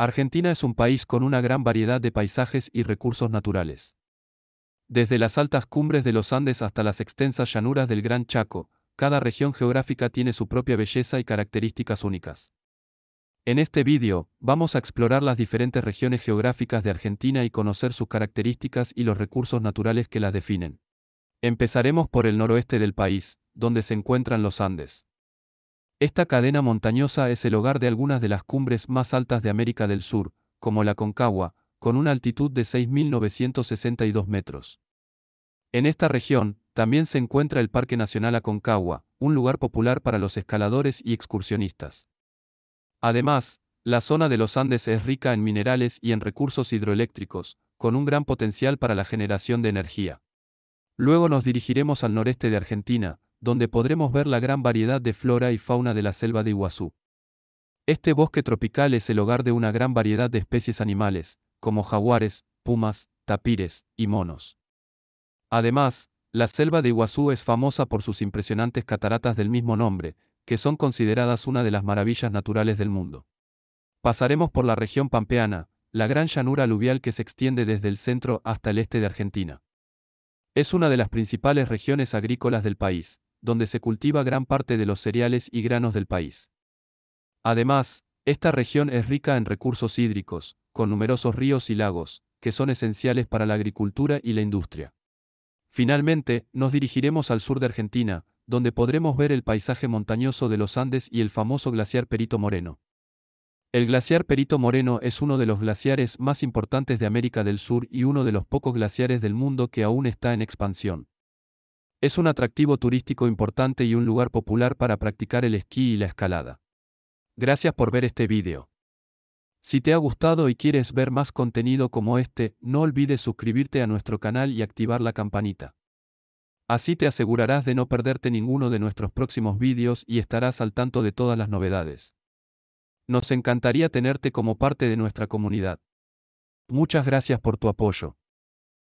Argentina es un país con una gran variedad de paisajes y recursos naturales. Desde las altas cumbres de los Andes hasta las extensas llanuras del Gran Chaco, cada región geográfica tiene su propia belleza y características únicas. En este vídeo, vamos a explorar las diferentes regiones geográficas de Argentina y conocer sus características y los recursos naturales que las definen. Empezaremos por el noroeste del país, donde se encuentran los Andes. Esta cadena montañosa es el hogar de algunas de las cumbres más altas de América del Sur, como la Concagua, con una altitud de 6.962 metros. En esta región, también se encuentra el Parque Nacional Aconcagua, un lugar popular para los escaladores y excursionistas. Además, la zona de los Andes es rica en minerales y en recursos hidroeléctricos, con un gran potencial para la generación de energía. Luego nos dirigiremos al noreste de Argentina, donde podremos ver la gran variedad de flora y fauna de la selva de Iguazú. Este bosque tropical es el hogar de una gran variedad de especies animales, como jaguares, pumas, tapires y monos. Además, la selva de Iguazú es famosa por sus impresionantes cataratas del mismo nombre, que son consideradas una de las maravillas naturales del mundo. Pasaremos por la región pampeana, la gran llanura aluvial que se extiende desde el centro hasta el este de Argentina. Es una de las principales regiones agrícolas del país, donde se cultiva gran parte de los cereales y granos del país. Además, esta región es rica en recursos hídricos, con numerosos ríos y lagos, que son esenciales para la agricultura y la industria. Finalmente, nos dirigiremos al sur de Argentina, donde podremos ver el paisaje montañoso de los Andes y el famoso glaciar Perito Moreno. El glaciar Perito Moreno es uno de los glaciares más importantes de América del Sur y uno de los pocos glaciares del mundo que aún está en expansión. Es un atractivo turístico importante y un lugar popular para practicar el esquí y la escalada. Gracias por ver este vídeo. Si te ha gustado y quieres ver más contenido como este, no olvides suscribirte a nuestro canal y activar la campanita. Así te asegurarás de no perderte ninguno de nuestros próximos vídeos y estarás al tanto de todas las novedades. Nos encantaría tenerte como parte de nuestra comunidad. Muchas gracias por tu apoyo.